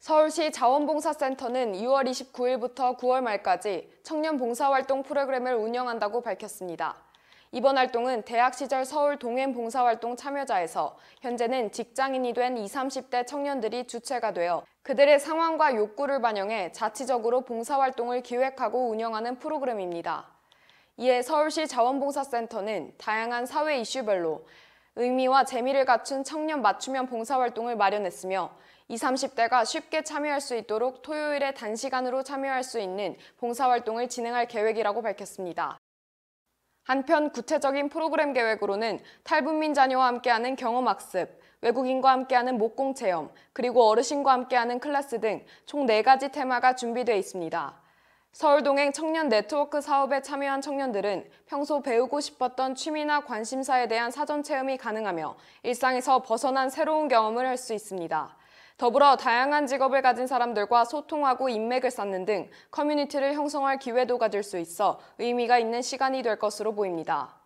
서울시 자원봉사센터는 6월 29일부터 9월 말까지 청년 봉사활동 프로그램을 운영한다고 밝혔습니다. 이번 활동은 대학 시절 서울 동행 봉사활동 참여자에서 현재는 직장인이 된 20, 30대 청년들이 주체가 되어 그들의 상황과 욕구를 반영해 자치적으로 봉사활동을 기획하고 운영하는 프로그램입니다. 이에 서울시 자원봉사센터는 다양한 사회 이슈별로 의미와 재미를 갖춘 청년 맞춤형 봉사활동을 마련했으며 20, 30대가 쉽게 참여할 수 있도록 토요일에 단시간으로 참여할 수 있는 봉사활동을 진행할 계획이라고 밝혔습니다. 한편 구체적인 프로그램 계획으로는 탈북민 자녀와 함께하는 경험학습, 외국인과 함께하는 목공체험, 그리고 어르신과 함께하는 클래스 등 총 4가지 테마가 준비돼 있습니다. 서울동행 청년 네트워크 사업에 참여한 청년들은 평소 배우고 싶었던 취미나 관심사에 대한 사전 체험이 가능하며 일상에서 벗어난 새로운 경험을 할 수 있습니다. 더불어 다양한 직업을 가진 사람들과 소통하고 인맥을 쌓는 등 커뮤니티를 형성할 기회도 가질 수 있어 의미가 있는 시간이 될 것으로 보입니다.